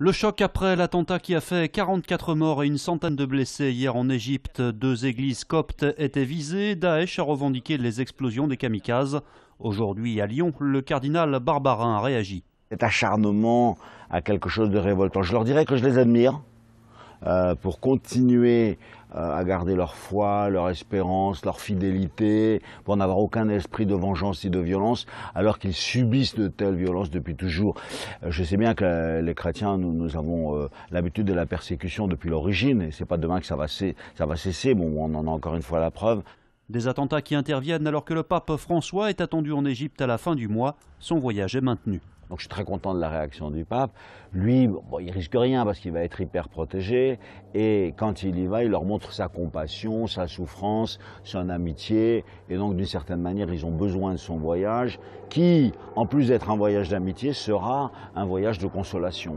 Le choc après l'attentat qui a fait 44 morts et une centaine de blessés hier en Égypte. Deux églises coptes étaient visées. Daesh a revendiqué les explosions des kamikazes. Aujourd'hui à Lyon, le cardinal Barbarin a réagi. Cet acharnement à quelque chose de révoltant. Je leur dirais que je les admire, euh, pour continuer euh, à garder leur foi, leur espérance, leur fidélité, pour n'avoir aucun esprit de vengeance et de violence, alors qu'ils subissent de telles violences depuis toujours. Euh, je sais bien que les chrétiens, nous, avons l'habitude de la persécution depuis l'origine, et ce n'est pas demain que ça va, cesser. Bon, on en a encore une fois la preuve. Des attentats qui interviennent alors que le pape François est attendu en Égypte à la fin du mois. Son voyage est maintenu. Donc je suis très content de la réaction du pape. Lui, il risque rien parce qu'il va être hyper protégé. Et quand il y va, il leur montre sa compassion, sa souffrance, son amitié. Et donc d'une certaine manière, ils ont besoin de son voyage qui, en plus d'être un voyage d'amitié, sera un voyage de consolation.